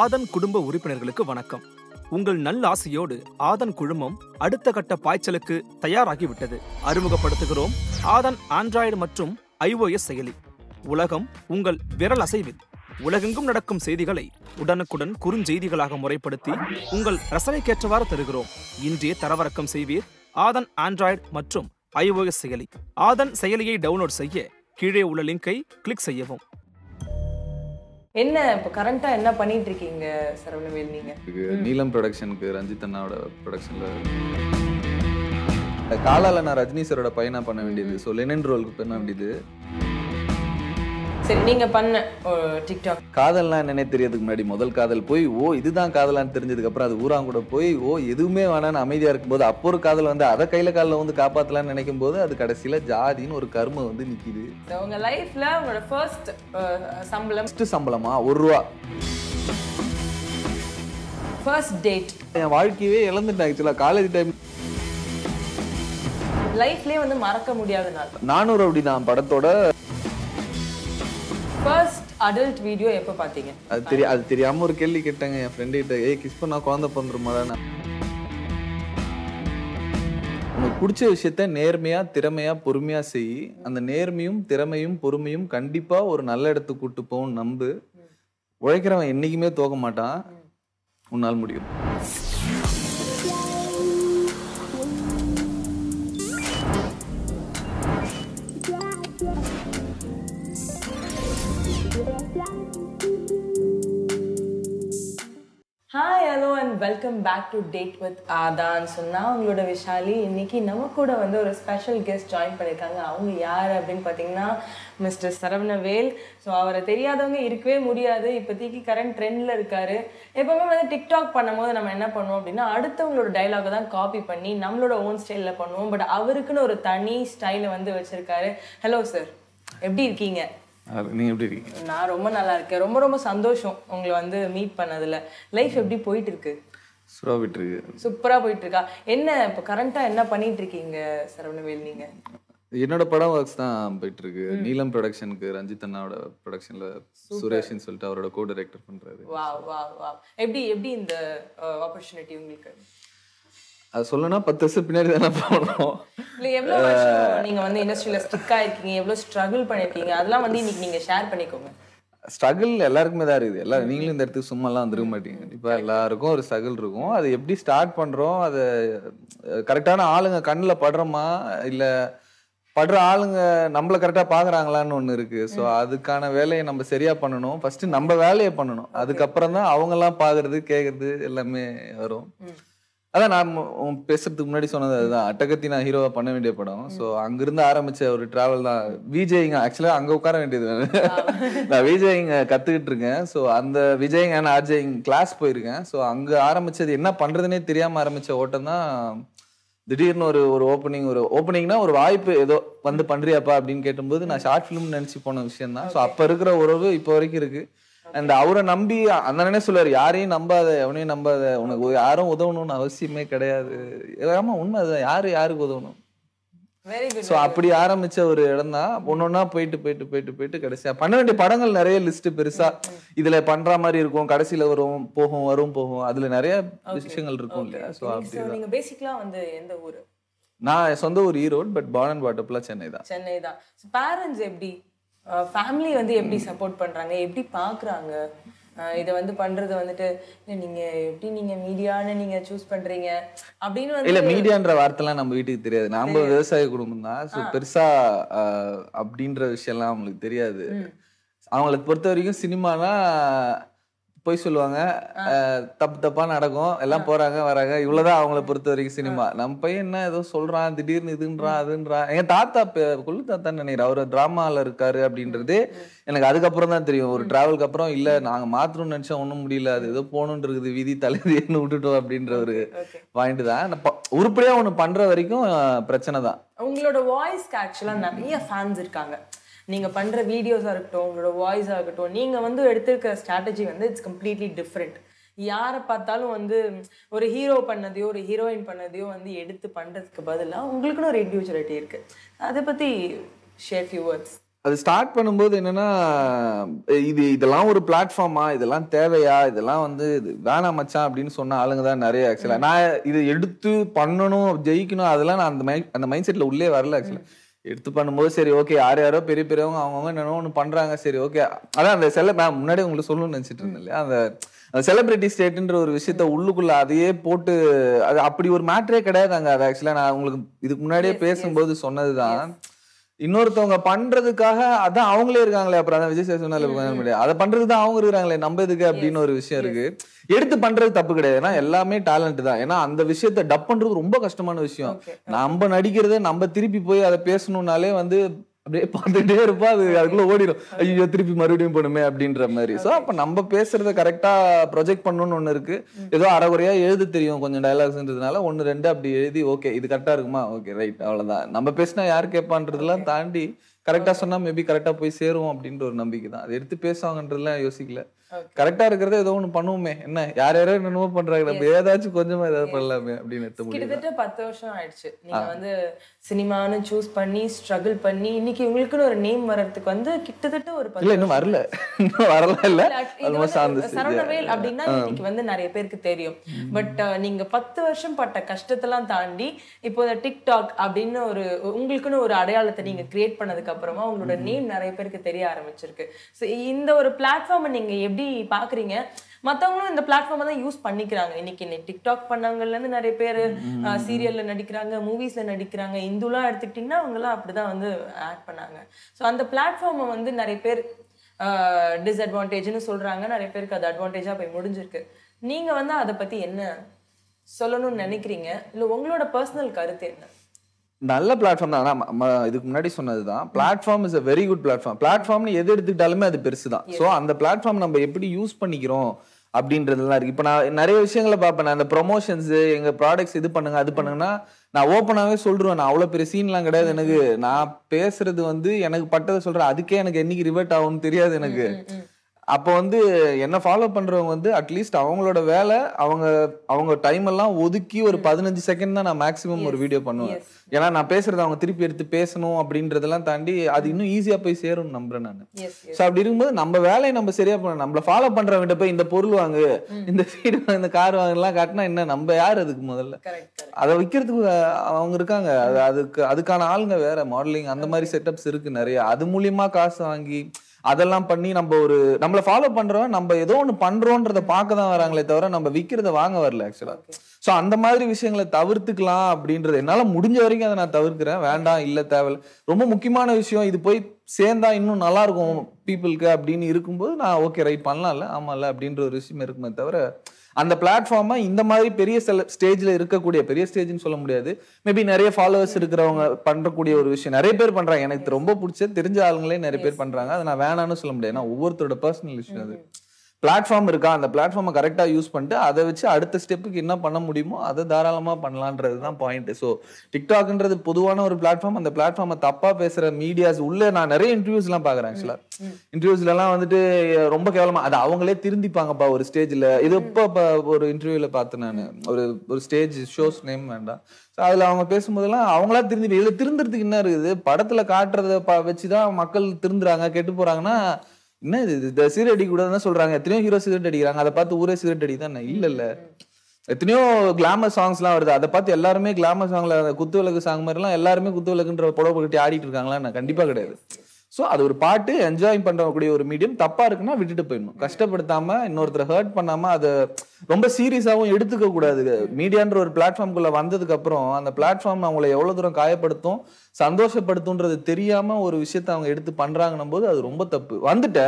ஆதன் குடும்ப உறுப்பினர்களுக்கு வணக்கம் உங்கள் நல்ல ஆசையோடு ஆதன் குழுமம் அடுத்த கட்ட பாய்ச்சலுக்கு தயாராகிவிட்டது அறிமுகப்படுத்துகிறோம் ஆதன் ஆண்ட்ராய்டு மற்றும் ஐஓஎஸ் செயலி உலகம் உங்கள் விரல் அசைவில் உலகெங்கும் நடக்கும் செய்திகளை உடனுக்குடன் குறுஞ்செய்திகளாக முறைப்படுத்தி உங்கள் ரசனைக்கேற்றவாறு தருகிறோம் இன்றே தரவிறக்கம் செய்வீர் ஆதன் ஆண்ட்ராய்டு மற்றும் ஐஓஎஸ் செயலி ஆதன் செயலியை டவுன்லோட் செய்ய கீழே உள்ள லிங்கை கிளிக் செய்யவும் என்ன இப்போ கரண்ட்டாக என்ன பண்ணிட்டு இருக்கீங்க சரவணவேல் நீங்கள் நீலம் ப்ரொடக்ஷனுக்கு ரஞ்சித் அண்ணாவோட ப்ரொடக்ஷனில் காலால நான் ரஜினி சரோட பையனாக பண்ண வேண்டியது ஸோ லெனன் ரோலுக்கு பண்ண வேண்டியது சரி நீங்க பண்ண டிக்டாக் காதல்லாம் என்னன்னே தெரியறதுக்கு முன்னாடி முதல் காதல் போய் ஓ இதுதான் காதலான்னு தெரிஞ்சதுக்கு அப்புறம் அது கூட போய் ஓ எதுவுமே வேணான்னு அமைதியா இருக்கும்போது அப்போ ஒரு காதல் வந்து அதை கையில காலில் வந்து காப்பாத்தலாம்னு நினைக்கும் போது அது கடைசியில ஜாதின்னு ஒரு கருமை வந்து நிக்குது உங்க லைஃப்ல உங்களோட ஃபர்ஸ்ட் சம்பளம் ஃபர்ஸ்ட் சம்பளமா ஒரு ரூபா ஃபர்ஸ்ட் டேட் என் வாழ்க்கையவே இழந்துட்டேன் ஆக்சுவலா காலேஜ் டைம் லைஃப்லயே வந்து மறக்க முடியாத நாள் நானூறு அப்படிதான் படத்தோட ஃபர்ஸ்ட் அடல்ட் வீடியோ எப்போ பார்த்தீங்க அது தெரிய அது தெரியாமல் ஒரு கேள்வி கேட்டாங்க என் ஃப்ரெண்டு கிட்ட ஏய் கிஸ் பண்ணா குழந்தை பிறந்துருமாடா உனக்கு பிடிச்ச விஷயத்த நேர்மையா திறமையா பொறுமையா செய் அந்த நேர்மையும் திறமையும் பொறுமையும் கண்டிப்பா ஒரு நல்ல இடத்துக்கு கூட்டு போகும் நம்பு உழைக்கிறவன் என்னைக்குமே தோக மாட்டான் உன்னால் முடியும் welcome back to date with ஆதான் சொன்னால் அவங்களோட விஷாலி இன்னைக்கு நம்ம கூட வந்து ஒரு ஸ்பெஷல் கெஸ்ட் ஜாயின் பண்ணியிருக்காங்க அவங்க யார் அப்படின்னு பார்த்தீங்கன்னா மிஸ்டர் சரவணவேல் ஸோ அவரை தெரியாதவங்க இருக்கவே முடியாது இப்போதைக்கு கரண்ட் ட்ரெண்டில் இருக்கார் எப்போவுமே வந்து டிக்டாக் பண்ணும்போது நம்ம என்ன பண்ணுவோம் அப்படின்னா அடுத்தவங்களோட டைலாகை தான் காப்பி பண்ணி நம்மளோட ஓன் ஸ்டைலில் பண்ணுவோம் பட் அவருக்குன்னு ஒரு தனி ஸ்டைலை வந்து வச்சுருக்காரு ஹலோ சார் எப்படி இருக்கீங்க எப்படி இருக்கீங்க நான் ரொம்ப நல்லா இருக்கேன் ரொம்ப ரொம்ப சந்தோஷம் உங்களை வந்து மீட் பண்ணதில் லைஃப் எப்படி போயிட்டு இருக்கு போயிட்டு இருக்கு சூப்பராக போயிட்டுருக்கா என்ன இப்போ கரண்ட்டாக என்ன பண்ணிட்டு இருக்கீங்க சரவணவேல் நீங்கள் என்னோட படம் ஒர்க்ஸ் தான் போயிட்டு இருக்கு நீலம் ப்ரொடக்ஷனுக்கு ரஞ்சித் அண்ணாவோட ப்ரொடக்ஷன்ல சுரேஷ்னு சொல்லிட்டு அவரோட கோ டைரக்டர் பண்றாரு வா வா வா எப்படி எப்படி இந்த ஆப்பர்ச்சுனிட்டி உங்களுக்கு அது சொல்லனா பத்து வருஷம் பின்னாடி தானே போனோம் இல்லை எவ்வளோ நீங்கள் வந்து இண்டஸ்ட்ரியில் ஸ்ட்ரிக் இருக்கீங்க எவ்வளோ ஸ்ட்ரகிள் பண்ணியிருக்கீங்க அதெல்லாம் வந்து இன்னைக்கு நீங்கள் ஷேர் பண்ணிக்கோங்க ஸ்ட்ரகிள் எல்லாருக்குமே தான் இருக்குது எல்லாரும் நீங்களும் இந்த இடத்துக்கு எல்லாம் வந்துருக்க மாட்டீங்க இப்போ எல்லாருக்கும் ஒரு ஸ்ட்ரகிள் இருக்கும் அது எப்படி ஸ்டார்ட் பண்ணுறோம் அது கரெக்டான ஆளுங்க கண்ணில் படுறோமா இல்லை படுற ஆளுங்க நம்மளை கரெக்டாக பார்க்குறாங்களான்னு ஒன்று இருக்குது ஸோ அதுக்கான வேலையை நம்ம சரியாக பண்ணணும் ஃபஸ்ட்டு நம்ம வேலையை பண்ணணும் அதுக்கப்புறம் தான் அவங்கெல்லாம் பார்க்குறது கேட்குறது எல்லாமே வரும் அதான் நான் பேசுறதுக்கு முன்னாடி சொன்னது அதுதான் அட்டகத்தி நான் ஹீரோவா பண்ண வேண்டிய படம் ஸோ அங்கிருந்து ஆரம்பிச்ச ஒரு டிராவல் தான் விஜய்ங்க ஆக்சுவலாக அங்கே உட்கார வேண்டியது நான் விஜய்ங்க கற்றுக்கிட்டு இருக்கேன் ஸோ அந்த விஜய்ங்க அண்ட் ஆர்ஜய்ங் கிளாஸ் போயிருக்கேன் ஸோ அங்கே ஆரம்பிச்சது என்ன பண்ணுறதுனே தெரியாமல் ஆரம்பித்த ஓட்டம் தான் திடீர்னு ஒரு ஒரு ஓப்பனிங் ஒரு ஓப்பனிங்னா ஒரு வாய்ப்பு ஏதோ வந்து பண்ணுறியாப்பா அப்படின்னு கேட்டும்போது நான் ஷார்ட் ஃபிலிம் நினைச்சு போன விஷயம் தான் ஸோ அப்போ இருக்கிற உறவு இப்போ வரைக்கும் இருக்குது அந்த அவரை நம்பி அந்த அண்ணனே சொல்லுவார் யாரையும் நம்பாத எவனையும் நம்பாத உனக்கு யாரும் உதவணும்னு அவசியமே கிடையாது ஆமா உண்மை அதுதான் யாரு யாருக்கு உதவணும் ஸோ அப்படி ஆரம்பிச்ச ஒரு இடம் தான் ஒன்னொன்னா போயிட்டு போயிட்டு போயிட்டு போயிட்டு கடைசியா பண்ண வேண்டிய படங்கள் நிறைய லிஸ்ட் பெருசா mm, mm. இதுல பண்ற மாதிரி இருக்கும் கடைசியில வரும் போகும் வரும் போகும் அதுல நிறைய விஷயங்கள் இருக்கும் இல்லையா ஸோ அப்படி பேசிக்கலா வந்து எந்த ஊர் நான் சொந்த ஊர் ஈரோடு பட் பார்ன் அண்ட் வாட்டப்லாம் சென்னை தான் சென்னை தான் பேரண்ட்ஸ் எப்படி ஃபேமிலி வந்து எப்படி சப்போர்ட் பண்ணுறாங்க எப்படி பார்க்குறாங்க இதை வந்து பண்றது வந்துட்டு நீங்கள் எப்படி நீங்கள் மீடியான்னு நீங்கள் சூஸ் பண்ணுறீங்க அப்படின்னு வந்து இல்லை மீடியான்ற வார்த்தைலாம் நம்ம வீட்டுக்கு தெரியாது நம்ம விவசாய குடும்பம் தான் ஸோ பெருசாக அப்படின்ற விஷயம்லாம் அவங்களுக்கு தெரியாது அவங்களுக்கு பொறுத்த வரைக்கும் சினிமானா போய் சொல்லுவாங்க தப்பு தப்பா நடக்கும் எல்லாம் போறாங்க வராங்க இவ்வளவுதான் அவங்கள பொறுத்த வரைக்கும் சினிமா நம்ம பையன் என்ன ஏதோ சொல்றான் திடீர்னு இதுன்றான் அதுன்றான் என் தாத்தா கொள்ளு தாத்தா நினைக்கிறேன் அவர் டிராமால இருக்காரு அப்படின்றது எனக்கு அதுக்கப்புறம் தான் தெரியும் ஒரு டிராவலுக்கு அப்புறம் இல்ல நாங்க மாத்திரம் நினைச்சா ஒன்றும் முடியல அது ஏதோ போகணும் இருக்குது விதி தலைவியன்னு விட்டுட்டோம் அப்படின்ற ஒரு பாயிண்ட் தான் உருப்படியா ஒண்ணு பண்ற வரைக்கும் பிரச்சனை தான் உங்களோட வாய்ஸ்க்கு ஆக்சுவலா நிறைய ஃபேன்ஸ் இருக்காங்க நீங்கள் பண்ணுற வீடியோஸாக இருக்கட்டும் உங்களோட வாய்ஸ் ஆகட்டும் நீங்கள் வந்து எடுத்திருக்கிற ஸ்ட்ராட்டஜி வந்து இட்ஸ் கம்ப்ளீட்லி டிஃப்ரெண்ட் யாரை பார்த்தாலும் வந்து ஒரு ஹீரோ பண்ணதையோ ஒரு ஹீரோயின் பண்ணதையோ வந்து எடுத்து பண்ணுறதுக்கு பதிலாக உங்களுக்குன்னு ஒரு இண்டிவிஜுவலிட்டி இருக்குது அதை பற்றி ஷேர் ஃபியூ வேர்ட்ஸ் அது ஸ்டார்ட் பண்ணும்போது என்னன்னா இது இதெல்லாம் ஒரு பிளாட்ஃபார்மா இதெல்லாம் தேவையா இதெல்லாம் வந்து இது வேணாம் மச்சான் அப்படின்னு சொன்ன ஆளுங்க தான் நிறைய ஆக்சுவலாக நான் இது எடுத்து பண்ணணும் ஜெயிக்கணும் அதெல்லாம் நான் அந்த மை அந்த மைண்ட் செட்டில் உள்ளே வரல ஆக்சுவலாக எடுத்து பண்ணும்போது சரி ஓகே யார் யாரோ பெரிய பெரியவங்க அவங்கவுங்க என்னென்ன ஒன்று பண்ணுறாங்க சரி ஓகே அதான் அந்த செல முன்னாடி உங்களுக்கு சொல்லணும்னு நினச்சிட்டு இருந்தேன் இல்லையா அந்த செலிபிரிட்டி ஸ்டேட்டுன்ற ஒரு விஷயத்த உள்ளுக்குள்ள அதையே போட்டு அது அப்படி ஒரு மேட்ரே கிடையாதாங்க அது ஆக்சுவலாக நான் உங்களுக்கு இதுக்கு முன்னாடியே பேசும்போது சொன்னது தான் இன்னொருத்தவங்க பண்றதுக்காக அதான் அவங்களே இருக்காங்களே அப்புறம் அதான் விஜய் சார் அதை பண்றதுக்கு தான் அவங்க இருக்கிறாங்களே நம்ம இதுக்கு அப்படின்னு ஒரு விஷயம் இருக்கு எடுத்து பண்றது தப்பு கிடையாது ஏன்னா எல்லாமே டேலண்ட் தான் ஏன்னா அந்த விஷயத்த டப் பண்றது ரொம்ப கஷ்டமான விஷயம் நம்ம நடிக்கிறது நம்ம திருப்பி போய் அதை பேசணும்னாலே வந்து அப்படியே பார்த்துட்டே இருப்பா அது அதுக்குள்ள ஓடிடும் ஐயோ திருப்பி மறுபடியும் போகணுமே அப்படின்ற மாதிரி ஸோ அப்போ நம்ம பேசுறத கரெக்டா ப்ரொஜெக்ட் பண்ணணும்னு ஒன்று இருக்கு ஏதோ அறகுறையா எழுத தெரியும் கொஞ்சம் டைலாக்ஸ்ன்றதுனால ஒன்று ரெண்டு அப்படி எழுதி ஓகே இது கரெக்டா இருக்குமா ஓகே ரைட் அவ்வளோதான் நம்ம பேசினா யார் கேட்பான்றதுலாம் தாண்டி கரெக்டா சொன்னா மேபி கரெக்டா போய் சேருவோம் அப்படின்ற ஒரு நம்பிக்கை தான் அது எடுத்து பேசுவாங்கன்றதுலாம் யோசிக்கல கரெக்டா இருக்கிறத ஏதோ ஒன்று பண்ணுவோமே என்ன யார் யாரோ என்னமோ பண்றாங்க நம்ம ஏதாச்சும் கொஞ்சமா ஏதாவது பண்ணலாமே அப்படின்னு கிட்டத்தட்ட பத்து வருஷம் ஆயிடுச்சு நீங்க வந்து சினிமான்னு சூஸ் பண்ணி ஸ்ட்ரகிள் பண்ணி இன்னைக்கு உங்களுக்குன்னு ஒரு நேம் வர்றதுக்கு வந்து கிட்டத்தட்ட ஒரு இல்ல இன்னும் வரல இன்னும் இல்ல அப்படின்னா இன்னைக்கு வந்து நிறைய பேருக்கு தெரியும் பட் நீங்க பத்து வருஷம் பட்ட கஷ்டத்தெல்லாம் தாண்டி இப்போ இந்த டிக்டாக் அப்படின்னு ஒரு உங்களுக்குன்னு ஒரு அடையாளத்தை நீங்க கிரியேட் பண்ணதுக்கு அப்புறமா உங்களோட நேம் நிறைய பேருக்கு தெரிய ஆரம்பிச்சிருக்கு இந்த ஒரு பிளாட்ஃபார்மை நீங்க எப்படி எப்படி பாக்குறீங்க மத்தவங்களும் இந்த பிளாட்ஃபார்ம் தான் யூஸ் பண்ணிக்கிறாங்க இன்னைக்கு இன்னைக்கு டிக்டாக் இருந்து நிறைய பேர் சீரியல்ல நடிக்கிறாங்க மூவிஸ்ல நடிக்கிறாங்க இந்துலாம் எடுத்துக்கிட்டிங்கன்னா அவங்களாம் அப்படிதான் வந்து ஆட் பண்ணாங்க ஸோ அந்த பிளாட்ஃபார்மை வந்து நிறைய பேர் டிஸ்அட்வான்டேஜ்னு சொல்றாங்க நிறைய பேருக்கு அது அட்வான்டேஜா போய் முடிஞ்சிருக்கு நீங்க வந்து அதை பத்தி என்ன சொல்லணும்னு நினைக்கிறீங்க இல்லை உங்களோட பர்சனல் கருத்து என்ன நல்ல பிளாட்ஃபார்ம் தான் ஆனால் இதுக்கு முன்னாடி சொன்னது தான் platform is a very good platform பிளாட்ஃபார்ம்னு எது எடுத்துக்கிட்டாலுமே அது பெருசு தான் ஸோ அந்த பிளாட்ஃபார்ம் நம்ம எப்படி யூஸ் பண்ணிக்கிறோம் அப்படின்றதுலாம் இருக்கு இப்போ நான் நிறைய விஷயங்களை பார்ப்பேன் நான் அந்த ப்ரொமோஷன்ஸ் எங்க ப்ராடக்ட்ஸ் இது பண்ணுங்க அது பண்ணுங்கன்னா நான் ஓப்பனாகவே சொல்றேன் நான் அவ்வளோ பெரிய சீன்லாம் கிடையாது எனக்கு நான் பேசுறது வந்து எனக்கு பட்டதை சொல்றேன் அதுக்கே எனக்கு என்னைக்கு ரிவர்ட் ஆகும்னு தெரியாது எனக்கு அப்போ வந்து என்ன ஃபாலோ பண்றவங்க வந்து அட்லீஸ்ட் அவங்களோட வேலை அவங்க அவங்க டைம் எல்லாம் ஒதுக்கி ஒரு பதினஞ்சு செகண்ட் தான் நான் மேக்ஸிமம் ஒரு வீடியோ பண்ணுவேன் ஏன்னா நான் பேசுறது அவங்க திருப்பி எடுத்து பேசணும் அப்படின்றதெல்லாம் தாண்டி அது mm. இன்னும் ஈஸியா போய் சேரும்னு நம்புறேன் நான் ஸோ அப்படி இருக்கும்போது நம்ம வேலையை நம்ம சரியா பண்ண நம்மள ஃபாலோ பண்றவங்கிட்ட போய் இந்த பொருள் வாங்கு mm. இந்த வீடு வாங்க இந்த கார் வாங்கலாம் காட்டினா என்ன நம்ம யார் அதுக்கு முதல்ல அதை விற்கிறதுக்கு அவங்க இருக்காங்க அது mm. அதுக்கு அதுக்கான ஆளுங்க வேற மாடலிங் அந்த மாதிரி செட்டப்ஸ் இருக்கு நிறைய அது மூலியமா காசு வாங்கி அதெல்லாம் பண்ணி நம்ம ஒரு நம்மளை ஃபாலோ பண்றோம் நம்ம ஏதோ ஒன்று பண்றோன்றத பார்க்க தான் வராங்களே தவிர நம்ம விற்கிறத வாங்க வரல ஆக்சுவலா ஸோ அந்த மாதிரி விஷயங்களை தவிர்த்துக்கலாம் அப்படின்றது என்னால் முடிஞ்ச வரைக்கும் அதை நான் தவிர்க்கிறேன் வேண்டாம் இல்லை தேவை ரொம்ப முக்கியமான விஷயம் இது போய் சேர்ந்தா இன்னும் நல்லா இருக்கும் பீப்புளுக்கு அப்படின்னு இருக்கும்போது நான் ஓகே ரைட் பண்ணலாம்ல ஆமாம்ல அப்படின்ற ஒரு விஷயம் இருக்குமே தவிர அந்த பிளாட்ஃபார்மை இந்த மாதிரி பெரிய சில ஸ்டேஜில் இருக்கக்கூடிய பெரிய ஸ்டேஜ்னு சொல்ல முடியாது மேபி நிறைய ஃபாலோவர்ஸ் இருக்கிறவங்க பண்றக்கூடிய ஒரு விஷயம் நிறைய பேர் பண்ணுறாங்க எனக்கு ரொம்ப பிடிச்ச தெரிஞ்ச ஆளுங்களே நிறைய பேர் பண்ணுறாங்க அதை நான் வேணான்னு சொல்ல முடியாது ஏன்னா ஒவ்வொருத்தரோட பர்சனல் இஷ்யூ அது பிளாட்ஃபார்ம் இருக்கா அந்த பிளாட்ஃபார்மை கரெக்டாக யூஸ் பண்ணிட்டு அதை வச்சு அடுத்த ஸ்டெப்புக்கு என்ன பண்ண முடியுமோ அதை தாராளமாக பண்ணலான்றது தான் பாயிண்ட் ஸோ டிக்டாக்ன்றது பொதுவான ஒரு பிளாட்ஃபார்ம் அந்த பிளாட்ஃபார்மை தப்பாக பேசுகிற மீடியாஸ் உள்ளே நான் நிறைய இன்டர்வியூஸ்லாம் பார்க்குறேன் ஆக்சுவலாக இன்டர்வியூஸ்லலாம் வந்துட்டு ரொம்ப கேவலமாக அது அவங்களே திருந்திப்பாங்கப்பா ஒரு ஸ்டேஜில் இது இப்போ ஒரு இன்டர்வியூவில் பார்த்து நான் ஒரு ஒரு ஸ்டேஜ் ஷோஸ் நேம் வேண்டாம் ஸோ அதில் அவங்க பேசும்போதெல்லாம் அவங்களா திருந்தி இதில் திருந்துறதுக்கு என்ன இருக்குது படத்தில் காட்டுறத வச்சு தான் மக்கள் திருந்துறாங்க கெட்டு போகிறாங்கன்னா என்ன இது சிகரெட் அடிக்க கூடாதுன்னு சொல்றாங்க எத்தனையோ ஹீரோ சிகரெட் அடிக்கிறாங்க அதை பார்த்து ஊரே சிகரெட் அடிக்குதான் இல்ல இல்ல எத்தனையோ கிளாமர் சாங்ஸ் எல்லாம் வருது அதை பார்த்து எல்லாருமே கிளாமர் சாங்ல குத்து விளக்கு சாங் மாதிரி எல்லாம் எல்லாருமே குத்து விளக்குன்ற புடவை கட்டி ஆடிட்டு இருக்காங்களா நான் கண்டிப்பா கிடையாது ஸோ அது ஒரு பாட்டு என்ஜாய் பண்ணக்கூடிய ஒரு மீடியம் தப்பா இருக்குன்னா விட்டுட்டு போயிடணும் கஷ்டப்படுத்தாம இன்னொருத்தரை ஹர்ட் பண்ணாம அதை ரொம்ப சீரியஸாகவும் எடுத்துக்க கூடாது மீடியான்ற ஒரு பிளாட்ஃபார்ம்குள்ள வந்ததுக்கு அப்புறம் அந்த பிளாட்ஃபார்ம் அவங்கள எவ்வளவு தூரம் காயப்படுத்தும் சந்தோஷப்படுத்தும்ன்றது தெரியாம ஒரு விஷயத்த அவங்க எடுத்து பண்றாங்கன்னும் போது அது ரொம்ப தப்பு வந்துட்ட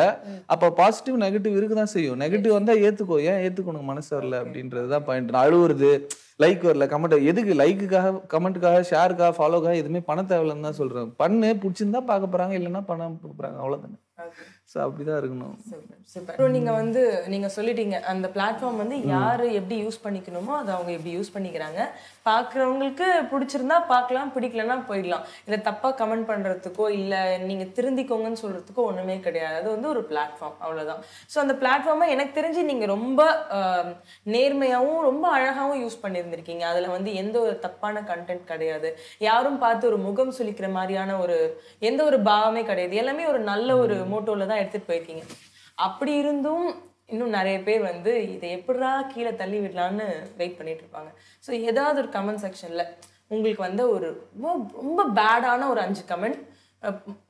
அப்ப பாசிட்டிவ் நெகட்டிவ் இருக்குதான் செய்யும் நெகட்டிவ் வந்தா ஏத்துக்கோ ஏன் ஏத்துக்கணும் மனசு வரல அப்படின்றதுதான் பாயிண்ட் அழுவுறது லைக் வரல கமெண்ட் எதுக்கு லைக்குக்காக கமெண்ட்டுக்காக ஷேருக்காக ஃபாலோக்காக எதுவுமே பண தேவையில்லைன்னு தான் சொல்கிறேன் பண்ணு பிடிச்சிருந்தா பார்க்க போகிறாங்க இல்லைன்னா பணம் கொடுக்குறாங்க அவ்வளோதானே ஸோ அப்படிதான் இருக்கணும் அப்புறம் நீங்கள் வந்து நீங்கள் சொல்லிட்டீங்க அந்த பிளாட்ஃபார்ம் வந்து யார் எப்படி யூஸ் பண்ணிக்கணுமோ அதை அவங்க எப்படி யூஸ் பண்ணிக்கிறாங்க பார்க்குறவங்களுக்கு பிடிச்சிருந்தா பார்க்கலாம் பிடிக்கலன்னா போயிடலாம் இல்லை தப்பாக கமெண்ட் பண்ணுறதுக்கோ இல்லை நீங்கள் திருந்திக்கோங்கன்னு சொல்கிறதுக்கோ ஒன்றுமே கிடையாது அது வந்து ஒரு பிளாட்ஃபார்ம் அவ்வளோதான் ஸோ அந்த பிளாட்ஃபார்மை எனக்கு தெரிஞ்சு நீங்கள் ரொம்ப நேர்மையாகவும் ரொம்ப அழகாகவும் யூஸ் பண்ணியிருந்திருக்கீங்க அதில் வந்து எந்த ஒரு தப்பான கண்டென்ட் கிடையாது யாரும் பார்த்து ஒரு முகம் சுழிக்கிற மாதிரியான ஒரு எந்த ஒரு பாவமே கிடையாது எல்லாமே ஒரு நல்ல ஒரு மோட்டோவில் தான் எடுத்துகிட்டு போயிருக்கீங்க அப்படி இருந்தும் இன்னும் நிறைய பேர் வந்து இதை எப்படா கீழே தள்ளி விடலான்னு வெயிட் பண்ணிட்டு இருப்பாங்க ஸோ ஏதாவது ஒரு கமெண்ட் செக்ஷனில் உங்களுக்கு வந்து ஒரு ரொம்ப ரொம்ப பேடான ஒரு அஞ்சு கமெண்ட்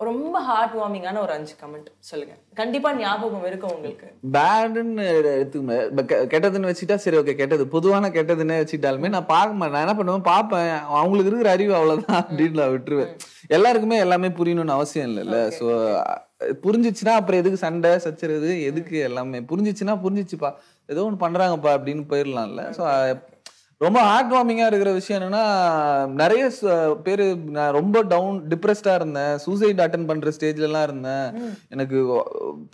ரொம்ப ஹார்ட் வார்மிங்கான ஒரு அஞ்சு கமெண்ட் சொல்லுங்க கண்டிப்பா ஞாபகம் இருக்கும் உங்களுக்கு பேடுன்னு எடுத்துக்கோங்க கெட்டதுன்னு வச்சுட்டா சரி ஓகே கெட்டது பொதுவான கெட்டதுன்னு வச்சுட்டாலுமே நான் பார்க்க மாட்டேன் நான் என்ன பண்ணுவேன் பார்ப்பேன் அவங்களுக்கு இருக்கிற அறிவு அவ்வளவுதான் அப்படின்னு நான் விட்டுருவேன் எல்லாருக்குமே எல்லாமே புரியணும்னு அவசியம் இல்லைல்ல ஸோ புரிஞ்சிச்சுன்னா அப்புறம் எதுக்கு சண்டை சச்சுறது எதுக்கு எல்லாமே புரிஞ்சிச்சுன்னா புரிஞ்சிச்சுப்பா ஏதோ ஒன்று பண்றாங்கப்பா அப்படின்னு போயிடலாம்ல ஸோ ரொம்ப ஹார்ட் வார்மிங்காக இருக்கிற விஷயம் என்னன்னா நிறைய பேர் நான் ரொம்ப டவுன் டிப்ரெஸ்டாக இருந்தேன் சூசைட் அட்டன் பண்ணுற ஸ்டேஜ்லலாம் இருந்தேன் எனக்கு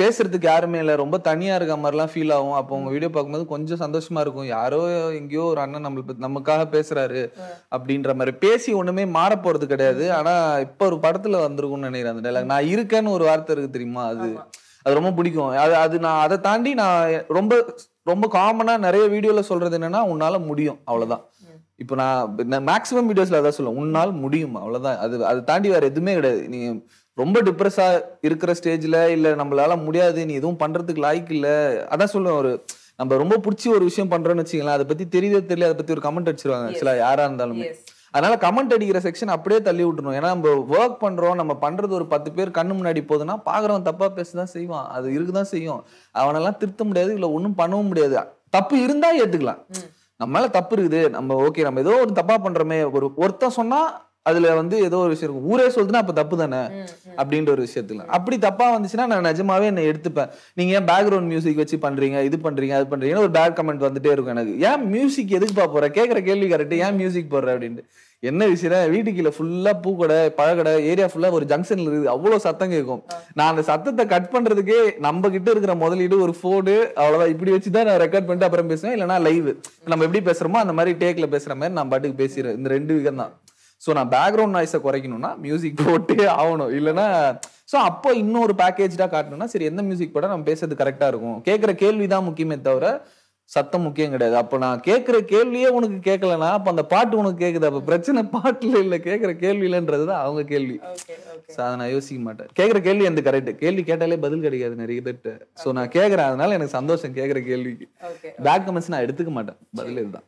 பேசுறதுக்கு யாருமே இல்லை ரொம்ப தனியாக இருக்க மாதிரிலாம் ஃபீல் ஆகும் அப்போ அவங்க வீடியோ பார்க்கும்போது கொஞ்சம் சந்தோஷமா இருக்கும் யாரோ எங்கேயோ ஒரு அண்ணன் நம்மளுக்கு நமக்காக பேசுறாரு அப்படின்ற மாதிரி பேசி ஒன்றுமே மாற போகிறது கிடையாது ஆனால் இப்போ ஒரு படத்தில் வந்திருக்கும்னு நினைக்கிறேன் அந்த டைலாக் நான் இருக்கேன்னு ஒரு வார்த்தை இருக்கு தெரியுமா அது அது ரொம்ப பிடிக்கும் அது அது நான் அதை தாண்டி நான் ரொம்ப ரொம்ப காமனாக நிறைய வீடியோவில் சொல்கிறது என்னென்னா உன்னால் முடியும் அவ்வளோதான் இப்போ நான் மேக்ஸிமம் வீடியோஸில் அதான் சொல்லுவேன் உன்னால் முடியும் அவ்வளோதான் அது அதை தாண்டி வேறு எதுவுமே கிடையாது நீ ரொம்ப டிப்ரெஸ்ஸாக இருக்கிற ஸ்டேஜில் இல்லை நம்மளால முடியாது நீ எதுவும் பண்ணுறதுக்கு லாய்க்கு இல்லை அதான் சொல்லுவேன் ஒரு நம்ம ரொம்ப பிடிச்சி ஒரு விஷயம் பண்ணுறோன்னு வச்சுக்கலாம் அதை பற்றி தெரியவே தெரியல அதை பற்றி ஒரு கமெண்ட் அடிச்சிருவாங்க சில யாராக இருந்தாலுமே அதனால கமெண்ட் அடிக்கிற செக்ஷன் அப்படியே தள்ளி விட்டுணும் ஏன்னா நம்ம ஒர்க் பண்றோம் நம்ம பண்றது ஒரு பத்து பேர் கண்ணு முன்னாடி போகுதுன்னா பாக்குறவன் தப்பா பேசதான் செய்வான் அது இருக்குதான் செய்யும் அவனெல்லாம் திருத்த முடியாது இல்ல ஒன்னும் பண்ணவும் முடியாது தப்பு இருந்தா ஏத்துக்கலாம் நம்ம மேல தப்பு இருக்குது நம்ம ஓகே நம்ம ஏதோ ஒரு தப்பா பண்றோமே ஒரு ஒருத்தன் சொன்னா அதுல வந்து ஏதோ ஒரு விஷயம் இருக்கும் ஊரே சொல்லுதுன்னா அப்ப தப்பு தானே அப்படின்ற ஒரு விஷயத்துல அப்படி தப்பா வந்துச்சுன்னா நான் நிஜமாவே என்ன எடுத்துப்பேன் நீங்க ஏன் பேக்ரவுண்ட் மியூசிக் வச்சு பண்றீங்க இது பண்றீங்க அது பண்றீங்கன்னு ஒரு பேட் கமெண்ட் வந்துட்டே இருக்கும் எனக்கு ஏன் மியூசிக் எதுக்கு போற கேக்குற கேள்வி கரெக்ட் ஏன் மியூசிக் போடுற அப்படின்ட்டு என்ன விஷயம் வீட்டுக்குள்ள ஃபுல்லா பூக்கடை பழக்கடை ஏரியா ஃபுல்லா ஒரு ஜங்ஷன்ல இருக்குது அவ்வளவு சத்தம் கேட்கும் நான் அந்த சத்தத்தை கட் பண்றதுக்கே நம்ம கிட்ட இருக்கிற முதலீடு ஒரு போடு அவ்வளவுதான் இப்படி வச்சுதான் நான் ரெக்கார்ட் பண்ணிட்டு அப்புறம் பேசுவேன் இல்லைன்னா லைவ் நம்ம எப்படி பேசுறோமோ அந்த மாதிரி டேக்ல பேசுற மாதிரி நான் பாட்டுக்கு பேசிடுறேன் இந்த ரெண்டு விகம் தான் ஸோ நான் பேக்ரவுண்ட் நாய்ஸை குறைக்கணும்னா மியூசிக் போட்டே ஆகணும் இல்லைனா ஸோ அப்போ இன்னொரு பேக்கேஜாக காட்டணும்னா சரி எந்த மியூசிக் போட நம்ம பேசுறது கரெக்டாக இருக்கும் கேட்குற கேள்வி தான் முக்கியமே தவிர சத்தம் முக்கியம் கிடையாது அப்போ நான் கேட்குற கேள்வியே உனக்கு கேட்கலன்னா அப்போ அந்த பாட்டு உனக்கு கேட்குது அப்போ பிரச்சனை பாட்டில் இல்லை கேட்குற கேள்வி இல்லைன்றது தான் அவங்க கேள்வி ஸோ அதை நான் யோசிக்க மாட்டேன் கேட்குற கேள்வி அந்த கரெக்ட் கேள்வி கேட்டாலே பதில் கிடைக்காது நிறைய பேர்கிட்ட ஸோ நான் கேட்குறேன் அதனால எனக்கு சந்தோஷம் கேட்குற கேள்விக்கு பேக் கமெண்ட்ஸ் நான் எடுத்துக்க மாட்டேன் பதில் இதுதான்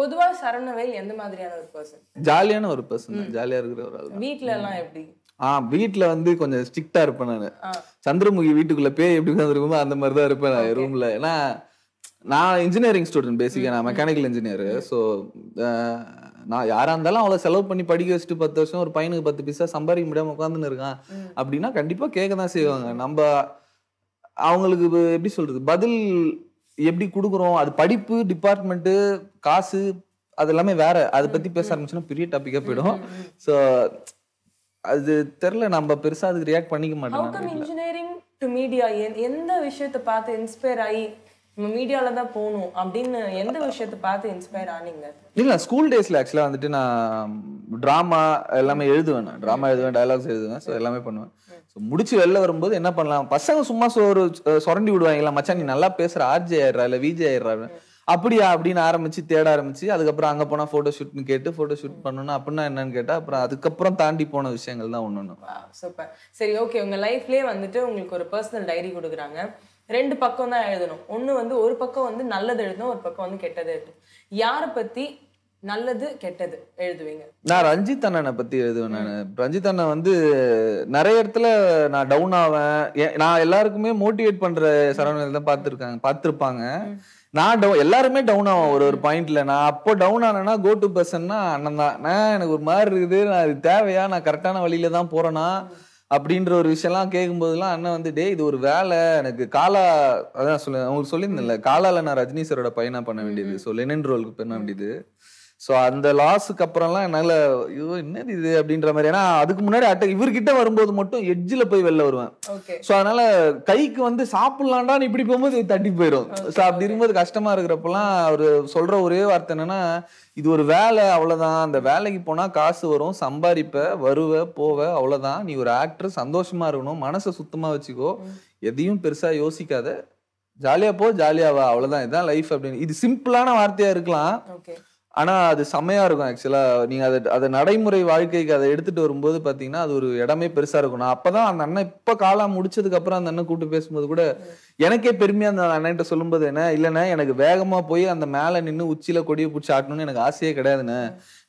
பொதுவாக சரவணவேல் எந்த மாதிரியான ஒரு பர்சன் ஜாலியான ஒரு பர்சன் ஜாலியா இருக்கிற ஒரு ஆள் வீட்ல எல்லாம் எப்படி ஆ வீட்டில் வந்து கொஞ்சம் ஸ்ட்ரிக்டா இருப்பேன் நான் சந்திரமுகி வீட்டுக்குள்ள பேய் எப்படி உட்காந்துருக்குமோ அந்த மாதிரி தான் இருப்பேன் நான் ரூம்ல ஏன்னா நான் இன்ஜினியரிங் ஸ்டூடெண்ட் பேசிக்காக நான் மெக்கானிக்கல் இன்ஜினியர் ஸோ நான் யாராக இருந்தாலும் அவ்வளோ செலவு பண்ணி படிக்க வச்சுட்டு பத்து வருஷம் ஒரு பையனுக்கு பத்து பைசா சம்பாதிக்க முடியாமல் உட்காந்துன்னு இருக்கான் அப்படின்னா கண்டிப்பாக கேட்க தான் செய்வாங்க நம்ம அவங்களுக்கு எப்படி சொல்கிறது பதில் எப்படி கொடுக்குறோம் அது படிப்பு டிபார்ட்மெண்ட்டு காசு அது எல்லாமே வேற அதை பத்தி பேச ஆரம்பிச்சோன்னா பெரிய டாபிக்கா போயிடும் ஸோ அது தெரில நம்ம பெருசா அதுக்கு ரியாக்ட் பண்ணிக்க மாட்டோம் இன்ஜினியரிங் டு மீடியா எந்த விஷயத்தை பார்த்து இன்ஸ்பயர் ஆகி நம்ம மீடியால தான் போகணும் அப்படின்னு எந்த விஷயத்தை பார்த்து இன்ஸ்பயர் ஆனீங்க இல்ல ஸ்கூல் டேஸ்ல ஆக்சுவலா வந்துட்டு நான் டிராமா எல்லாமே எழுதுவேன் நான் டிராமா எழுதுவேன் டயலாக்ஸ் எழுதுவேன் ஸோ எல்லாமே பண்ணுவேன் ஸோ முடிச்சு வெளில வரும்போது என்ன பண்ணலாம் பசங்க சும்மா சோறு சொரண்டி விடுவாங்களா மச்சான் நீ நல்லா பேசுற ஆர்ஜே ஆயிடுறா இல்லை விஜே ஆயிடுறா அப்படியா அப்படின்னு ஆரம்பிச்சு தேட ஆரம்பிச்சு அதுக்கப்புறம் அங்க போனா போட்டோ ஷூட்னு கேட்டு போட்டோ ஷூட் பண்ணணும் அப்படின்னா என்னன்னு கேட்டா அப்புறம் அதுக்கப்புறம் தாண்டி போன விஷயங்கள் தான் ஒண்ணு சூப்பர் சரி ஓகே உங்க லைஃப்லயே வந்துட்டு உங்களுக்கு ஒரு பர்சனல் டைரி கொடுக்குறாங்க ரெண்டு பக்கம் தான் எழுதணும் ஒன்று வந்து ஒரு பக்கம் வந்து நல்லது எழுதணும் ஒரு பக்கம் வந்து கெட்டது எழுதணும் யாரை பற்றி நல்லது கெட்டது எழுதுவீங்க நான் ரஞ்சித் அண்ணனை பத்தி எழுதுவேன் நான் ரஞ்சித் அண்ணன் வந்து நிறைய இடத்துல நான் டவுன் ஆவேன் நான் எல்லாருக்குமே மோட்டிவேட் பண்ற சரவணன் தான் பார்த்துருக்காங்க பார்த்துருப்பாங்க நான் டவுன் எல்லாருமே டவுன் ஆகும் ஒரு ஒரு பாயிண்ட்ல நான் அப்போ டவுன் ஆனேன்னா கோ டு பர்சன்னா அண்ணன் தான் நான் எனக்கு ஒரு மாதிரி இருக்குது நான் அது தேவையா நான் கரெக்டான வழியில தான் போறேன்னா அப்படின்ற ஒரு விஷயம்லாம் கேட்கும்போதுலாம் அண்ணன் வந்து டே இது ஒரு வேலை எனக்கு காலா அதான் சொல்லு அவங்களுக்கு சொல்லியிருந்தேன்ல காலால நான் ரஜினி சாரோட பையனா பண்ண வேண்டியது ஸோ லெனன் ரோலுக்கு பண்ண வேண்டியது ஸோ அந்த லாஸுக்கு அப்புறம்லாம் என்னால் ஐயோ என்னது இது அப்படின்ற மாதிரி ஏன்னா அதுக்கு முன்னாடி அட்டை இவர்கிட்ட வரும்போது மட்டும் எட்ஜில் போய் வெளில வருவேன் ஸோ அதனால கைக்கு வந்து சாப்பிட்லான்டான்னு இப்படி போகும்போது தட்டி போயிடும் ஸோ அப்படி இருக்கும்போது கஷ்டமாக இருக்கிறப்பெல்லாம் அவர் சொல்கிற ஒரே வார்த்தை என்னென்னா இது ஒரு வேலை அவ்வளோதான் அந்த வேலைக்கு போனால் காசு வரும் சம்பாதிப்ப வருவ போவ அவ்வளோதான் நீ ஒரு ஆக்டர் சந்தோஷமாக இருக்கணும் மனசை சுத்தமாக வச்சுக்கோ எதையும் பெருசாக யோசிக்காத ஜாலியாக போ ஜாலியாக அவ்வளோதான் இதுதான் லைஃப் அப்படின்னு இது சிம்பிளான வார்த்தையாக இருக்கலாம் ஆனால் அது செம்மையா இருக்கும் ஆக்சுவலாக நீங்கள் அதை அதை நடைமுறை வாழ்க்கைக்கு அதை எடுத்துகிட்டு வரும்போது பார்த்தீங்கன்னா அது ஒரு இடமே பெருசாக இருக்கும் நான் அப்போ தான் அந்த அண்ணன் இப்போ காலாக முடிச்சதுக்கப்புறம் அந்த அண்ணன் கூப்பிட்டு பேசும்போது கூட எனக்கே பெருமையாக அந்த அண்ணன்ட்ட சொல்லும்போது என்ன இல்லைண்ணே எனக்கு வேகமாக போய் அந்த மேலே நின்று உச்சியில் கொடியை பிடிச்சி ஆட்டணும்னு எனக்கு ஆசையே கிடையாதுண்ணே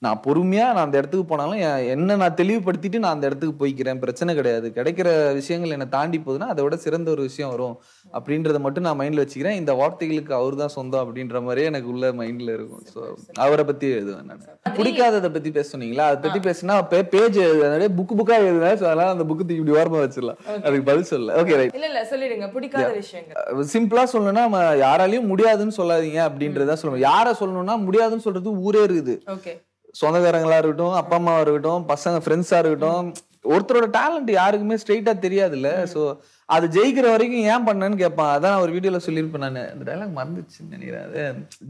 நான் பொறுமையாக நான் அந்த இடத்துக்கு போனாலும் என்ன நான் தெளிவுபடுத்திட்டு நான் அந்த இடத்துக்கு போய்க்கிறேன் பிரச்சனை கிடையாது கிடைக்கிற விஷயங்கள் என்னை தாண்டி போகுதுன்னா அதை விட சிறந்த ஒரு விஷயம் வரும் அப்படின்றத மட்டும் நான் மைண்டில் வச்சுக்கிறேன் இந்த வார்த்தைகளுக்கு அவர் தான் சொந்தம் அப்படின்ற மாதிரியே எனக்கு உள்ள மைண்டில் இருக்கும் ஸோ அவர் அவரை பத்தி எழுதுவேன் நான் பிடிக்காதத பத்தி பேச சொன்னீங்களா அதை பத்தி பேசினா பேஜ் எழுதுனாலே புக் புக்கா எழுதுனா அதனால அந்த புக்கு தீ இப்படி ஓரமா வச்சிடலாம் அதுக்கு பதில் சொல்லல ஓகே ரைட் இல்ல இல்ல சொல்லிடுங்க பிடிக்காத விஷயங்கள் சிம்பிளா சொல்லணும்னா யாராலையும் முடியாதுன்னு சொல்லாதீங்க அப்படின்றத சொல்லணும் யாரை சொல்லணும்னா முடியாதுன்னு சொல்றது ஊரே இருக்குது சொந்தக்காரங்களா இருக்கட்டும் அப்பா அம்மாவா இருக்கட்டும் பசங்க ஃப்ரெண்ட்ஸா இருக்கட்டும் ஒருத்தரோட டேலண்ட் யாருக்குமே ஸ்ட்ரெயிட்டா தெரியாதுல்ல சோ அது ஜெயிக்கிற வரைக்கும் ஏன் பண்ணேன்னு கேட்பான் அதான் ஒரு வீடியோல சொல்லியிருப்பேன் நான் இந்த டைலாக் மறந்துச்சுன்னு நினைக்கிறேன் அது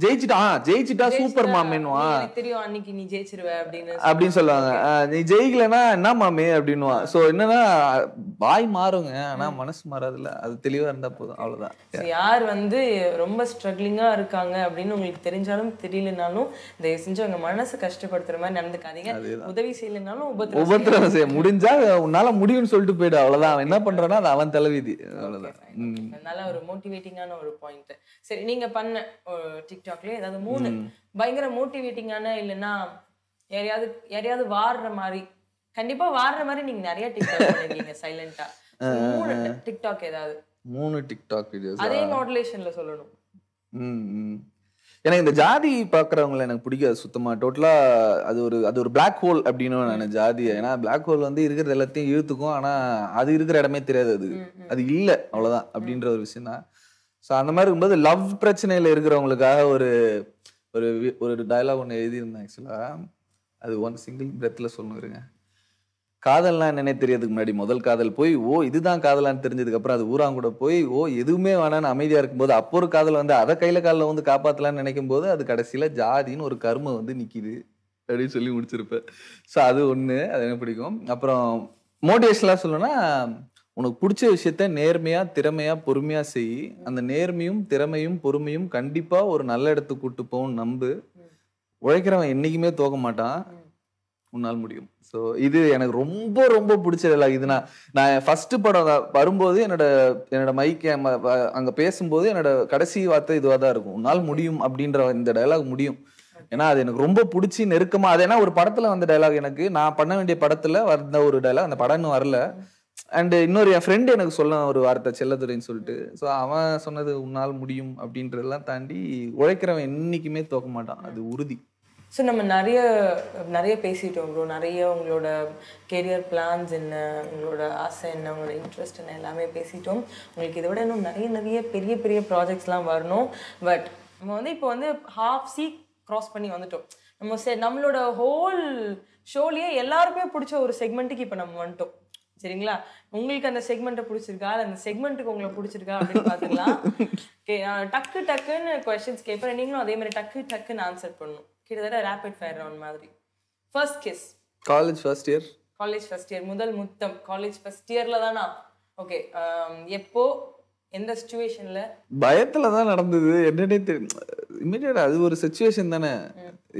ஜெயிச்சுட்டா ஜெயிச்சுட்டா சூப்பர் மாமேனுவா தெரியும் அன்னைக்கு நீ ஜெயிச்சிருவ அப்படின்னு அப்படின்னு சொல்லுவாங்க நீ ஜெயிக்கலன்னா என்ன மாமே அப்படின்வா சோ என்னன்னா பாய் மாறுங்க ஆனா மனசு மாறாதுல அது தெளிவா இருந்தா போதும் அவ்வளவுதான் யார் வந்து ரொம்ப ஸ்ட்ரகிளிங்கா இருக்காங்க அப்படின்னு உங்களுக்கு தெரிஞ்சாலும் தெரியலனாலும் தயவு செஞ்சு மனசு கஷ்டப்படுத்துற மாதிரி நடந்துக்காதீங்க உதவி செய்யலனாலும் உபத்திரம் செய்ய முடிஞ்சா உன்னால முடியும்னு சொல்லிட்டு போயிடு அவ்வளவுதான் அவன் என்ன அது அவன் தலைவிதி அவ்வளோதான் நல்ல ஒரு மோட்டிவேட்டிங்கான ஒரு பாயிண்ட் சரி நீங்க பண்ண டிக்டாக்ல ஏதாவது மூணு பயங்கர மோட்டிவேட்டிங்கான இல்லைன்னா யாரையாவது யாரையாவது வாடுற மாதிரி கண்டிப்பா வாடுற மாதிரி நீங்க நிறைய டிக்டாக் பண்ணிருக்கீங்க சைலண்டா மூணு டிக்டாக் ஏதாவது மூணு டிக்டாக் வீடியோஸ் அதே மாடுலேஷன்ல சொல்லணும் ம் ம் எனக்கு இந்த ஜாதி பார்க்குறவங்கள எனக்கு பிடிக்காது சுத்தமாக டோட்டலாக அது ஒரு அது ஒரு பிளாக் ஹோல் அப்படின்னு நான் ஜாதி ஏன்னா பிளாக் ஹோல் வந்து இருக்கிறது எல்லாத்தையும் இழுத்துக்கும் ஆனால் அது இருக்கிற இடமே தெரியாது அது அது இல்லை அவ்வளோதான் அப்படின்ற ஒரு விஷயம் தான் ஸோ அந்த மாதிரி இருக்கும்போது லவ் பிரச்சனையில் இருக்கிறவங்களுக்காக ஒரு ஒரு ஒரு டயலாக் ஒன்று எழுதியிருந்தேன் ஆக்சுவலாக அது ஒன் சிங்கிள் பிரெத்தில் சொல்லுங்க காதல்லாம் நினை தெரியறதுக்கு முன்னாடி முதல் காதல் போய் ஓ இதுதான் காதலான்னு தெரிஞ்சதுக்கு அப்புறம் அது கூட போய் ஓ எதுவுமே வேணான்னு அமைதியா இருக்கும்போது அப்போ ஒரு காதல் வந்து அதை கையில காலில் வந்து காப்பாற்றலான்னு நினைக்கும் போது அது கடைசியில ஜாதின்னு ஒரு கர்மம் வந்து நிக்குது அப்படின்னு சொல்லி முடிச்சிருப்பேன் ஸோ அது ஒன்று அது எனக்கு பிடிக்கும் அப்புறம் மோட்டிவேஷன்லாம் சொல்லணும்னா உனக்கு பிடிச்ச விஷயத்த நேர்மையாக திறமையாக பொறுமையாக செய் அந்த நேர்மையும் திறமையும் பொறுமையும் கண்டிப்பாக ஒரு நல்ல இடத்துக்கு கூட்டு போகும் நம்பு உழைக்கிறவன் என்றைக்குமே தோக்க மாட்டான் உன்னால் முடியும் ஸோ இது எனக்கு ரொம்ப ரொம்ப பிடிச்ச டைலாக் இது நான் நான் ஃபர்ஸ்ட் படம் வரும்போது என்னோட என்னோட மைக்கு அங்கே பேசும்போது என்னோட கடைசி வார்த்தை இதுவாக தான் இருக்கும் உன்னால் முடியும் அப்படின்ற இந்த டைலாக் முடியும் ஏன்னா அது எனக்கு ரொம்ப பிடிச்சி நெருக்கமாக அது ஏன்னா ஒரு படத்தில் வந்த டைலாக் எனக்கு நான் பண்ண வேண்டிய படத்தில் வந்த ஒரு டைலாக் அந்த படம்னு வரல அண்டு இன்னொரு என் ஃப்ரெண்டு எனக்கு சொல்ல ஒரு வார்த்தை செல்லதுரைன்னு சொல்லிட்டு ஸோ அவன் சொன்னது உன்னால் முடியும் அப்படின்றதெல்லாம் தாண்டி உழைக்கிறவன் என்றைக்குமே தோக்க மாட்டான் அது உறுதி ஸோ நம்ம நிறைய நிறைய பேசிட்டோம் ப்ரோ நிறைய உங்களோட கெரியர் பிளான்ஸ் என்ன உங்களோட ஆசை என்ன உங்களோட இன்ட்ரெஸ்ட் என்ன எல்லாமே பேசிட்டோம் உங்களுக்கு இதை விட இன்னும் நிறைய நிறைய பெரிய பெரிய ப்ராஜெக்ட்ஸ்லாம் வரணும் பட் நம்ம வந்து இப்போ வந்து ஹாஃப் சீ க்ராஸ் பண்ணி வந்துட்டோம் நம்ம சே நம்மளோட ஹோல் ஷோலேயே எல்லாருமே பிடிச்ச ஒரு செக்மெண்ட்டுக்கு இப்போ நம்ம வந்துட்டோம் சரிங்களா உங்களுக்கு அந்த செக்மெண்ட்டை பிடிச்சிருக்கா அந்த செக்மெண்ட்டுக்கு உங்களை பிடிச்சிருக்கா அப்படின்னு பார்த்துக்கலாம் டக்கு டக்குன்னு கொஸ்டின்ஸ் கேட்பேன் நீங்களும் அதே மாதிரி டக்கு டக்குன்னு ஆன்சர் பண்ணணும் கிட்டத்தட்ட ரேபிட் ஃபயர் ரவுண்ட் மாதிரி first kiss college first year college first year முதல் முத்தம் காலேஜ் ஃபர்ஸ்ட் இயர்ல தானா ஓகே um, எப்போ எந்த சுச்சுவேஷன்ல பயத்துல தான் நடந்தது என்னன்னே இமீடியட் அது ஒரு சுச்சுவேஷன் தானே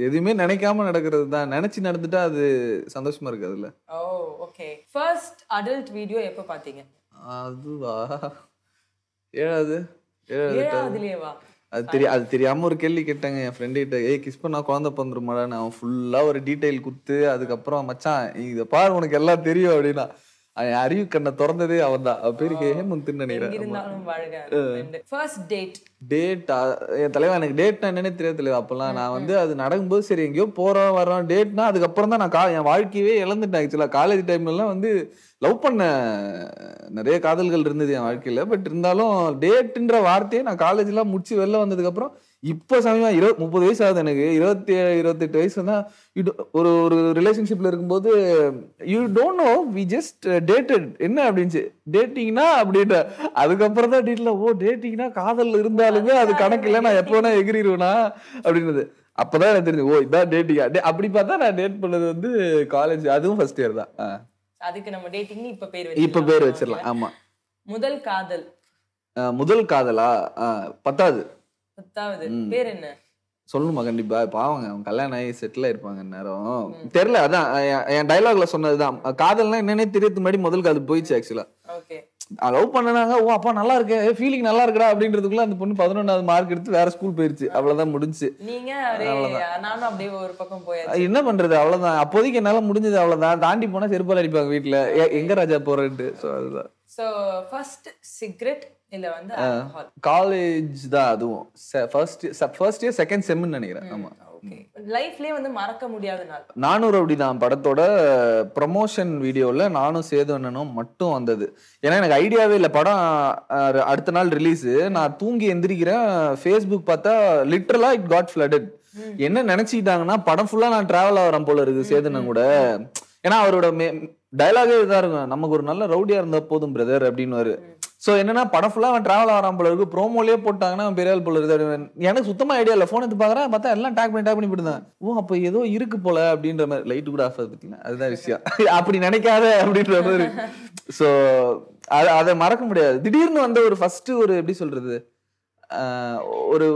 எதுவுமே நினைக்காம நடக்கிறது தான் நினைச்சு நடந்துட்டா அது சந்தோஷமா இருக்கு அதுல oh okay first adult video எப்போ பாத்தீங்க அதுவா ஏழாவது ஏழாவது ஏழாவதுலயேவா அது தெரிய அது தெரியாம ஒரு கேள்வி கேட்டாங்க என் ஃப்ரெண்டு கிட்ட ஏய் கிஸ் பண்ணா குழந்தை பிறந்துருமாடான்னு அவன் ஃபுல்லா ஒரு டீட்டெயில் கொடுத்து அதுக்கப்புறம் மச்சான் இதை பாரு உனக்கு எல்லாம் தெரியும் அப்படின்னா அறிவு கண்ணை திறந்ததே அவன் தான் பேரு ஹேமந்த்னு நினைக்கிறேன் டேட் என் தலைவன் எனக்கு டேட்னா என்னன்னே தெரியாது தெரியல அப்பெல்லாம் நான் வந்து அது நடக்கும்போது சரி எங்கேயோ போறோம் வரோம் டேட்னா அதுக்கப்புறம் தான் நான் கா என் வாழ்க்கையவே இழந்துட்டேன் ஆக்சுவலா காலேஜ் டைம்லலாம் வந்து லவ் பண்ண நிறைய காதல்கள் இருந்தது என் வாழ்க்கையில பட் இருந்தாலும் டேட்டுன்ற வார்த்தையை நான் காலேஜ்லாம் முடிச்சு வெளில வந்ததுக்கப்புறம் இப்போ சமயமா இருபது முப்பது வயசு ஆகுது எனக்கு இருபத்தி ஏழு இருபத்தெட்டு வயசு தான் ஒரு ஒரு ரிலேஷன்ஷிப்ல இருக்கும்போது you don't know we just dated என்ன அப்படின்னுச்சு டேட்டிங்னா அப்படின்ற அதுக்கப்புறம் தான் டீட்டில் ஓ டேட்டிங்னா காதல் இருந்தாலுமே அது கணக்கு இல்லை நான் எப்போ வேணா எகிரிடுவேனா அப்படின்றது அப்பதான் எனக்கு தெரிஞ்சு ஓ இதான் டேட்டிங்கா அப்படி பார்த்தா நான் டேட் பண்ணது வந்து காலேஜ் அதுவும் ஃபர்ஸ்ட் இயர் தான் அதுக்கு நம்ம டேட்டிங் இப்ப பேர் இப்ப பேர் வச்சிடலாம் ஆமா முதல் காதல் முதல் காதலா பத்தாவது பத்தாவது பேர் என்ன சொல்லணுமா கண்டிப்பா பாவங்க அவங்க கல்யாணம் ஆகி செட்டில் ஆயிருப்பாங்க நேரம் தெரியல அதான் என் டைலாக்ல சொன்னதுதான் காதல்னா என்னன்னே தெரியுது முன்னாடி முதல் காது போயிடுச்சு ஆக்சுவலா லவ் பண்ணனாங்க ஓ அப்பா நல்லா இருக்கு ஃபீலிங் நல்லா இருக்கடா அப்படின்றதுக்குள்ள அந்த பொண்ணு பதினொன்னாவது மார்க் எடுத்து வேற ஸ்கூல் போயிருச்சு அவ்வளவுதான் முடிஞ்சு நீங்க அப்படியே ஒரு பக்கம் என்ன பண்றது அவ்வளவுதான் அப்போதைக்கு என்னால முடிஞ்சது அவ்வளவுதான் தாண்டி போனா செருப்பால் அடிப்பாங்க வீட்டுல எங்க ராஜா போறேன்ட்டு சோ அதுதான் ஸோ ஃபர்ஸ்ட் சிகரெட் இல்லை வந்து காலேஜ் தான் அதுவும் ஃபர்ஸ்ட் ஃபர்ஸ்ட் இயர் செகண்ட் செம்னு நினைக்கிறேன் ஆமா லைஃப்லயே வந்து மறக்க முடியாத நாள் நானூறு அப்படி தான் படத்தோட ப்ரமோஷன் வீடியோவில் நானும் சேது அண்ணனும் மட்டும் வந்தது ஏன்னா எனக்கு ஐடியாவே இல்லை படம் அடுத்த நாள் ரிலீஸு நான் தூங்கி எந்திரிக்கிறேன் ஃபேஸ்புக் பார்த்தா லிட்ரலாக இட் காட் ஃப்ளடட் என்ன நினச்சிக்கிட்டாங்கன்னா படம் ஃபுல்லாக நான் ட்ராவல் ஆகிறேன் போல இருக்கு சேதுண்ணன் கூட ஏன்னா அவரோட டைலாகே இதாக இருக்கும் நமக்கு ஒரு நல்ல ரவுடியா இருந்தா போதும் பிரதர் அப்படின்னு ஸோ என்னன்னா படம் ஃபுல்லாக அவன் ட்ராவல் ஆகிறான் போல இருக்கு ப்ரோமோலேயே போட்டாங்கன்னா அவன் பெரியால் போல இருக்கு எனக்கு சுத்தமாக ஐடியா இல்லை ஃபோன் எடுத்து பார்க்குறேன் பார்த்தா எல்லாம் டேக் பண்ணி டேக் பண்ணி போட்டுதான் ஓ அப்போ ஏதோ இருக்கு போல அப்படின்ற மாதிரி லைட் கூட ஆஃப் பார்த்தீங்கன்னா அதுதான் விஷயம் அப்படி நினைக்காத அப்படின்ற மாதிரி ஸோ அதை அதை மறக்க முடியாது திடீர்னு வந்த ஒரு ஃபர்ஸ்ட் ஒரு எப்படி சொல்றது ஒரு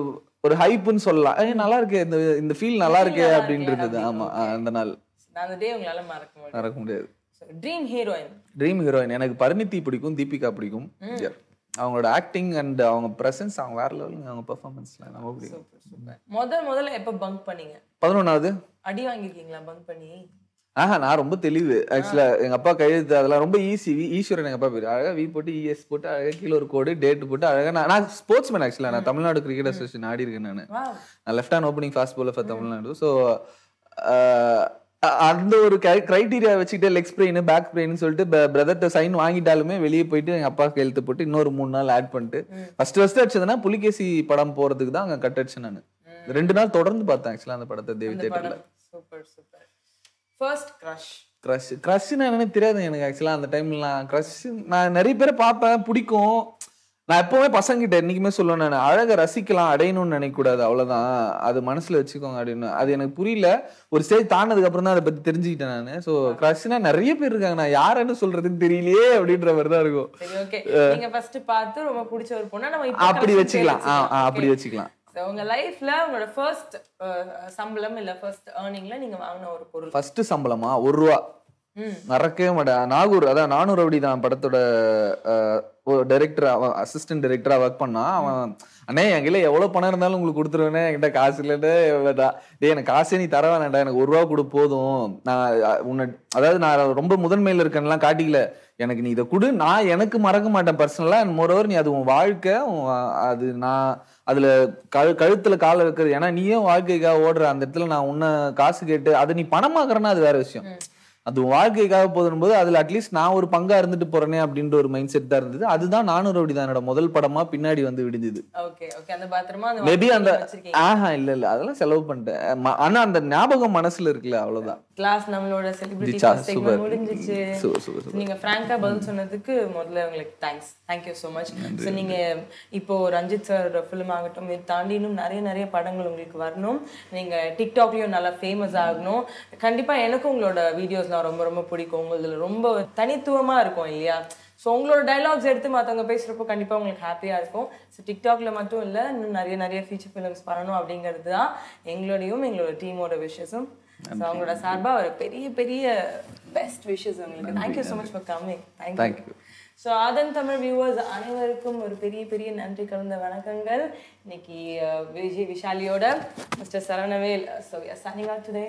ஒரு ஹைப்புன்னு சொல்லலாம் நல்லா இருக்கு இந்த இந்த ஃபீல் நல்லா இருக்கு அப்படின்றது ஆமா அந்த நாள் நான் அந்த டே உங்களால மறக்க முடியாது மறக்க முடியாது ட்ரீம் ஹீரோயின் ட்ரீம் ஹீரோயின் எனக்கு பரிணித்தி பிடிக்கும் தீபிகா பிடிக்கும் அவங்களோட ஆக்டிங் அண்ட் அவங்க பிரசன்ஸ் அவங்க வேற லெவலுங்க அவங்க பெர்ஃபார்மன்ஸ்லாம் நம்ம பிடிக்கும் முதல் முதல்ல எப்போ பங்க் பண்ணீங்க பதினொன்றாவது அடி வாங்கியிருக்கீங்களா பங்க் பண்ணி ஆஹா நான் ரொம்ப தெளிவு ஆக்சுவலா எங்க அப்பா கையெழுத்து அதெல்லாம் ரொம்ப ஈஸி ஈஸ்வரன் எங்க அப்பா பேர் அழகா வி போட்டு இஎஸ் e போட்டு அழகா கீழே ஒரு கோடு டேட் போட்டு அழகா நான் ஸ்போர்ட்ஸ் மேன் ஆக்சுவலா நான் தமிழ்நாடு கிரிக்கெட் அசோசியேஷன் ஆடி இருக்கேன் நான் left hand opening fast bowler for Tamil Nadu so அந்த ஒரு கிரைடீரியா வச்சுக்கிட்டே லெக்ஸ் பிரெயின் பேக் ஸ்ப்ரெயின் சொல்லிட்டு பிரதர்ட்ட சைன் வாங்கிட்டாலுமே வெளியே போயிட்டு எங்க அப்பா எழுத்து போட்டு இன்னொரு மூணு நாள் ஆட் பண்ணிட்டு ஃபர்ஸ்ட் ஃபர்ஸ்ட் அடிச்சதுன்னா புலிகேசி படம் போறதுக்கு தான் அங்க கட் நான் ரெண்டு நாள் தொடர்ந்து பார்த்தேன் ஆக்சுவலா அந்த படத்தை தேவி தேட்டர்ல சூப்பர் சூப்பர் கிரஷ் கிரஷ் கிரஷ்னா என்னன்னு தெரியாது எனக்கு ஆக்சுவலா அந்த டைம்ல நான் கிரஷ் நான் நிறைய பேரை பார்ப்பேன் பிடிக்கும் நான் எப்பவுமே பசங்கிட்ட என்னைக்குமே சொல்லுவேன் நான் அழகை ரசிக்கலாம் அடையணும்னு நினைக்கக்கூடாது அவ்வளவுதான் அது மனசுல வச்சுக்கோங்க அப்படின்னு அது எனக்கு புரியல ஒரு ஸ்டேஜ் தாண்டதுக்கு அப்புறம் தான் அதை பத்தி தெரிஞ்சுக்கிட்டேன் நான் ஸோ கிரஷ்னா நிறைய பேர் இருக்காங்க நான் யாருன்னு சொல்றதுன்னு தெரியலையே அப்படின்ற மாதிரி தான் இருக்கும் அப்படி வச்சுக்கலாம் அப்படி வச்சுக்கலாம் உங்க லைஃப்ல உங்களோட ஃபர்ஸ்ட் சம்பளம் இல்ல ஃபர்ஸ்ட் ஏர்னிங்ல நீங்க வாங்கின ஒரு பொருள் ஃபர்ஸ்ட் சம்பளமா ஒரு ரூபா மறக்கவே மாட்டேன் நாகூர் அதான் நானூறு அப்படி தான் படத்தோட டைரக்டர் அவன் அசிஸ்டன்ட் டைரக்டரா ஒர்க் பண்ணா அவன் அண்ணே என் கையில எவ்வளவு பணம் இருந்தாலும் உங்களுக்கு கொடுத்துருவேன் என்கிட்ட காசு இல்லைன்னு டே எனக்கு காசே நீ தர வேணாண்டா எனக்கு ஒரு ரூபா கொடு போதும் நான் உன்னை அதாவது நான் ரொம்ப முதன்மையில் இருக்கேன்லாம் காட்டிக்கல எனக்கு நீ இதை கொடு நான் எனக்கு மறக்க மாட்டேன் பர்சனலா என் மோரவர் நீ அது உன் வாழ்க்கை அது நான் அதுல கழு கழுத்துல கால இருக்கிறது ஏன்னா நீயும் வாழ்க்கைக்காக ஓடுற அந்த இடத்துல நான் உன்னை காசு கேட்டு அதை நீ பணமாக்குறேன்னா அது வேற விஷயம் அது வாழ்க்கைக்காக போதும் போது அதுல அட்லீஸ்ட் நான் ஒரு பங்கா இருந்துட்டு போறேனே அப்படின்ற ஒரு மைண்ட் செட் தான் இருந்தது அதுதான் நானும் ரவுடி தான் என்னோட முதல் படமா பின்னாடி வந்து விடுந்தது மேபி அந்த ஆஹா இல்ல இல்ல அதெல்லாம் செலவு பண்ணிட்டேன் ஆனா அந்த ஞாபகம் மனசுல இருக்குல்ல அவ்வளவுதான் கிளாஸ் நம்மளோட செலிபிரிட்டி முடிஞ்சிச்சு நீங்க பிராங்கா பதில் சொன்னதுக்கு முதல்ல உங்களுக்கு thanks you so much so நீங்க இப்போ ரஞ்சித் சார் ஃபிலிம் ஆகட்டும் இது தாண்டி இன்னும் நிறைய நிறைய படங்கள் உங்களுக்கு வரணும் நீங்க டிக்டாக்லயும் நல்லா ஃபேமஸ் ஆகணும் கண்டிப்பா எனக்கும் உங்களோட வீடியோஸ்லாம் ரொம்ப ரொம்ப பிடிக்கும் உங்களுக்கு ரொம்ப தனித்துவமா இருக்கும் இல்லையா ஸோ உங்களோட டைலாக்ஸ் எடுத்து மற்றவங்க பேசுகிறப்போ கண்டிப்பாக உங்களுக்கு ஹாப்பியாக இருக்கும் ஸோ டிக்டாக்ல மட்டும் இல்லை இன்னும் நிறைய நிறைய ஃபீச்சர் ஃபிலிம்ஸ் பண்ணணும் அப்படிங்கிறது தான் எங்களோடையும் எங்களோட டீமோட விஷயம் ஸோ அவங்களோட சார்பாக ஒரு பெரிய பெரிய பெஸ்ட் விஷஸ் உங்களுக்கு thank you so much for coming thank you so அதன் தமிழ் வியூவர்ஸ் அனைவருக்கும் ஒரு பெரிய பெரிய நன்றி கலந்த வணக்கங்கள் இன்னைக்கு விஜய் விஷாலியோட மிஸ்டர் சரவணவேல் ஸோ சனிங் டுடே